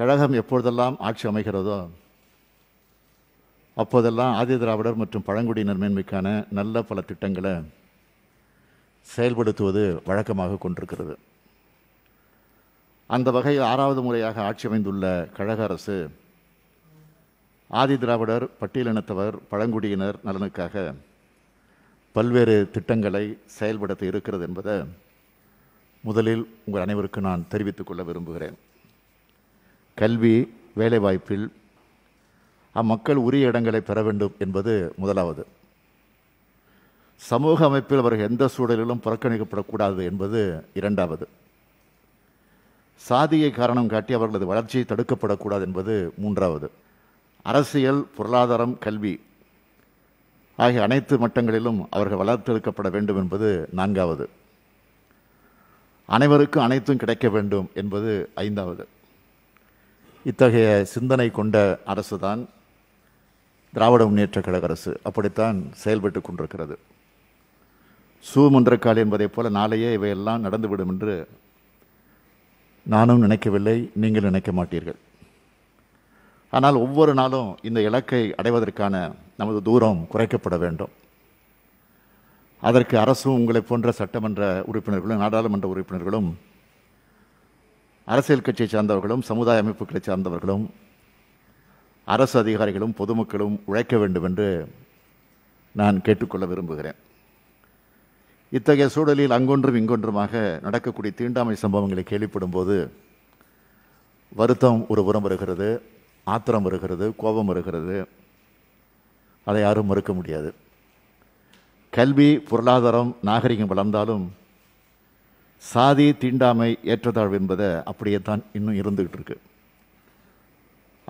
கழகம் எப்பொழுதெல்லாம் ஆட்சி அமைகிறதோ அப்போதெல்லாம் ஆதி திராவிடர் மற்றும் பழங்குடியினர் மேன்மைக்கான நல்ல பல திட்டங்களை செயல்படுத்துவது வழக்கமாக கொண்டிருக்கிறது அந்த வகையில் ஆறாவது முறையாக ஆட்சி அமைந்துள்ள கழக அரசு ஆதி திராவிடர் பட்டியலினத்தவர் பழங்குடியினர் நலனுக்காக பல்வேறு திட்டங்களை செயல்படுத்த இருக்கிறது என்பதை முதலில் உங்கள் அனைவருக்கு நான் தெரிவித்துக்கொள்ள விரும்புகிறேன் கல்வி வேலைவாய்ப்பில் அம்மக்கள் உரிய இடங்களை பெற வேண்டும் என்பது முதலாவது சமூக அமைப்பில் அவர்கள் எந்த சூழலிலும் புறக்கணிக்கப்படக்கூடாது என்பது இரண்டாவது சாதியை காரணம் காட்டி அவர்களது வளர்ச்சியை தடுக்கப்படக்கூடாது என்பது மூன்றாவது அரசியல் பொருளாதாரம் கல்வி ஆகிய அனைத்து மட்டங்களிலும் அவர்கள் வளர்த்தெடுக்கப்பட வேண்டும் என்பது நான்காவது அனைவருக்கும் அனைத்தும் கிடைக்க வேண்டும் என்பது ஐந்தாவது இத்தகைய சிந்தனை கொண்ட அரசு தான் திராவிட முன்னேற்ற கழக அரசு அப்படித்தான் செயல்பட்டு கொண்டிருக்கிறது சூ முன்றக்கால் என்பதைப் போல நாளையே இவையெல்லாம் நடந்துவிடும் என்று நானும் நினைக்கவில்லை நீங்கள் நினைக்க மாட்டீர்கள் ஆனால் ஒவ்வொரு நாளும் இந்த இலக்கை அடைவதற்கான நமது தூரம் குறைக்கப்பட வேண்டும் அதற்கு அரசும் உங்களைப் போன்ற சட்டமன்ற உறுப்பினர்களும் நாடாளுமன்ற உறுப்பினர்களும் அரசியல் கட்சியை சார்ந்தவர்களும் சமுதாய அமைப்புகளை சார்ந்தவர்களும் அரசு அதிகாரிகளும் பொதுமக்களும் உழைக்க வேண்டும் என்று நான் கேட்டுக்கொள்ள விரும்புகிறேன் இத்தகைய சூழலில் அங்கொன்றும் இங்கொன்றுமாக நடக்கக்கூடிய தீண்டாமை சம்பவங்களை கேள்விப்படும் போது வருத்தம் ஒரு புறம் வருகிறது ஆத்திரம் வருகிறது கோபம் வருகிறது அதை யாரும் மறுக்க முடியாது கல்வி பொருளாதாரம் நாகரிகம் வளர்ந்தாலும் சாதி தீண்டாமை ஏற்றத்தாழ்வு என்பதை அப்படியே தான் இன்னும் இருந்துகிட்டு இருக்கு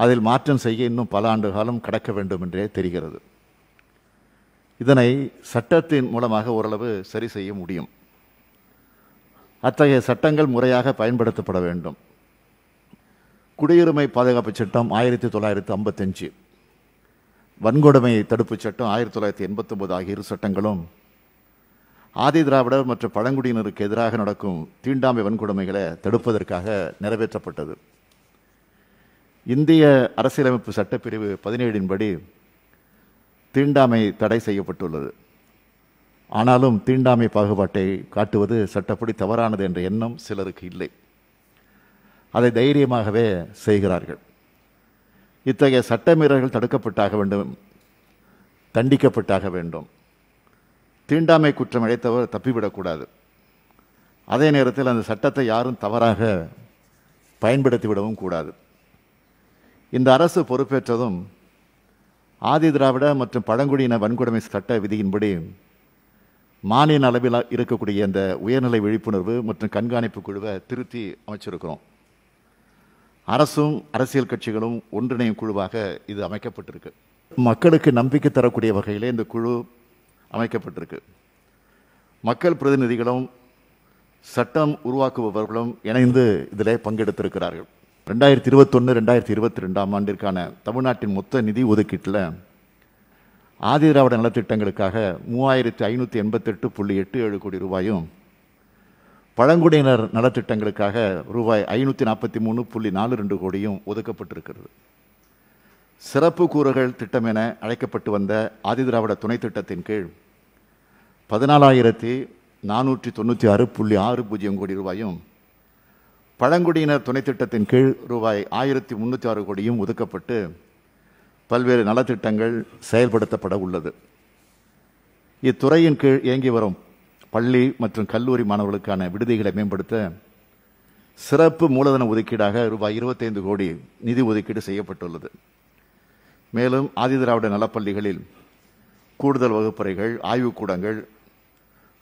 அதில் மாற்றம் செய்ய இன்னும் பல ஆண்டு காலம் கடக்க வேண்டும் என்றே தெரிகிறது இதனை சட்டத்தின் மூலமாக ஓரளவு சரி செய்ய முடியும் அத்தகைய சட்டங்கள் முறையாக பயன்படுத்தப்பட வேண்டும் குடியுரிமை பாதுகாப்பு சட்டம் ஆயிரத்தி தொள்ளாயிரத்தி ஐம்பத்தஞ்சு வன்கொடுமை தடுப்புச் சட்டம் ஆயிரத்தி தொள்ளாயிரத்தி எண்பத்தொம்பது ஆகிய இரு சட்டங்களும் ஆதி திராவிடர் மற்றும் பழங்குடியினருக்கு எதிராக நடக்கும் தீண்டாமை வன்கொடுமைகளை தடுப்பதற்காக நிறைவேற்றப்பட்டது இந்திய அரசியலமைப்பு சட்டப்பிரிவு பதினேழின்படி தீண்டாமை தடை செய்யப்பட்டுள்ளது ஆனாலும் தீண்டாமை பாகுபாட்டை காட்டுவது சட்டப்படி தவறானது என்ற எண்ணம் சிலருக்கு இல்லை அதை தைரியமாகவே செய்கிறார்கள் இத்தகைய சட்டமீறல்கள் தடுக்கப்பட்டாக வேண்டும் தண்டிக்கப்பட்டாக வேண்டும் தீண்டாமை குற்றம் இழைத்தவர் தப்பிவிடக்கூடாது அதே நேரத்தில் அந்த சட்டத்தை யாரும் தவறாக பயன்படுத்திவிடவும் கூடாது இந்த அரசு பொறுப்பேற்றதும் ஆதி திராவிட மற்றும் பழங்குடியின வன்கொடுமை சட்ட விதியின்படி மாநில அளவில் இருக்கக்கூடிய இந்த உயர்நிலை விழிப்புணர்வு மற்றும் கண்காணிப்பு குழுவை திருத்தி அமைச்சிருக்கிறோம் அரசும் அரசியல் கட்சிகளும் ஒன்றிணையும் குழுவாக இது அமைக்கப்பட்டிருக்கு மக்களுக்கு நம்பிக்கை தரக்கூடிய வகையில் இந்த குழு அமைக்கப்பட்டிருக்கு மக்கள் பிரதிநிதிகளும் சட்டம் உருவாக்குபவர்களும் இணைந்து இதில் பங்கெடுத்திருக்கிறார்கள் ரெண்டாயிரத்தி இருபத்தொன்று ரெண்டாயிரத்தி இருபத்தி ரெண்டாம் ஆண்டிற்கான தமிழ்நாட்டின் மொத்த நிதி ஒதுக்கீட்டில் திராவிட நலத்திட்டங்களுக்காக மூவாயிரத்தி ஐநூற்றி எண்பத்தெட்டு புள்ளி எட்டு ஏழு கோடி ரூபாயும் பழங்குடியினர் நலத்திட்டங்களுக்காக ரூபாய் ஐநூற்றி நாற்பத்தி மூணு புள்ளி நாலு ரெண்டு கோடியும் ஒதுக்கப்பட்டிருக்கிறது சிறப்பு கூறுகள் திட்டம் என அழைக்கப்பட்டு வந்த ஆதிதிராவிட துணை திட்டத்தின் கீழ் பதினாலாயிரத்தி நானூற்றி தொண்ணூற்றி ஆறு புள்ளி ஆறு பூஜ்ஜியம் கோடி ரூபாயும் பழங்குடியினர் துணை திட்டத்தின் கீழ் ரூபாய் ஆயிரத்தி முந்நூற்றி ஆறு கோடியும் ஒதுக்கப்பட்டு பல்வேறு நலத்திட்டங்கள் செயல்படுத்தப்பட உள்ளது இத்துறையின் கீழ் இயங்கி வரும் பள்ளி மற்றும் கல்லூரி மாணவர்களுக்கான விடுதிகளை மேம்படுத்த சிறப்பு மூலதன ஒதுக்கீடாக ரூபாய் இருபத்தைந்து கோடி நிதி ஒதுக்கீடு செய்யப்பட்டுள்ளது மேலும் ஆதிதிராவிட நலப்பள்ளிகளில் கூடுதல் வகுப்பறைகள் ஆய்வுக்கூடங்கள்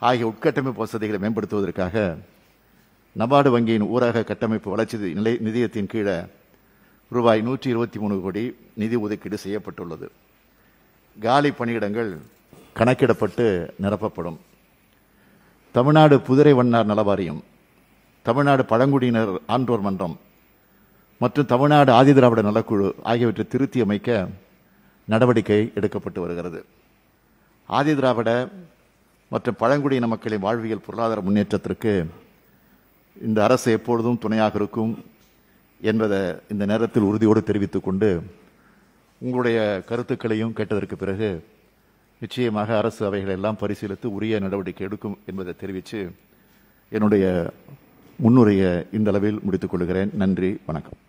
ஆகிய உட்கட்டமைப்பு வசதிகளை மேம்படுத்துவதற்காக நபார்டு வங்கியின் ஊரக கட்டமைப்பு வளர்ச்சி நிலை நிதியத்தின் கீழே ரூபாய் நூற்றி இருபத்தி மூணு கோடி நிதி ஒதுக்கீடு செய்யப்பட்டுள்ளது காலி பணியிடங்கள் கணக்கிடப்பட்டு நிரப்பப்படும் தமிழ்நாடு புதிரை வண்ணார் நலவாரியம் தமிழ்நாடு பழங்குடியினர் ஆன்றோர் மன்றம் மற்றும் தமிழ்நாடு ஆதிதிராவிட நலக்குழு ஆகியவற்றை திருத்தியமைக்க நடவடிக்கை எடுக்கப்பட்டு வருகிறது ஆதிதிராவிட மற்றும் பழங்குடியின மக்களின் வாழ்வியல் பொருளாதார முன்னேற்றத்திற்கு இந்த அரசு எப்பொழுதும் துணையாக இருக்கும் என்பதை இந்த நேரத்தில் உறுதியோடு தெரிவித்துக் கொண்டு உங்களுடைய கருத்துக்களையும் கேட்டதற்கு பிறகு நிச்சயமாக அரசு அவைகளை எல்லாம் பரிசீலித்து உரிய நடவடிக்கை எடுக்கும் என்பதை தெரிவித்து என்னுடைய முன்னுரையை இந்தளவில் முடித்துக்கொள்கிறேன் நன்றி வணக்கம்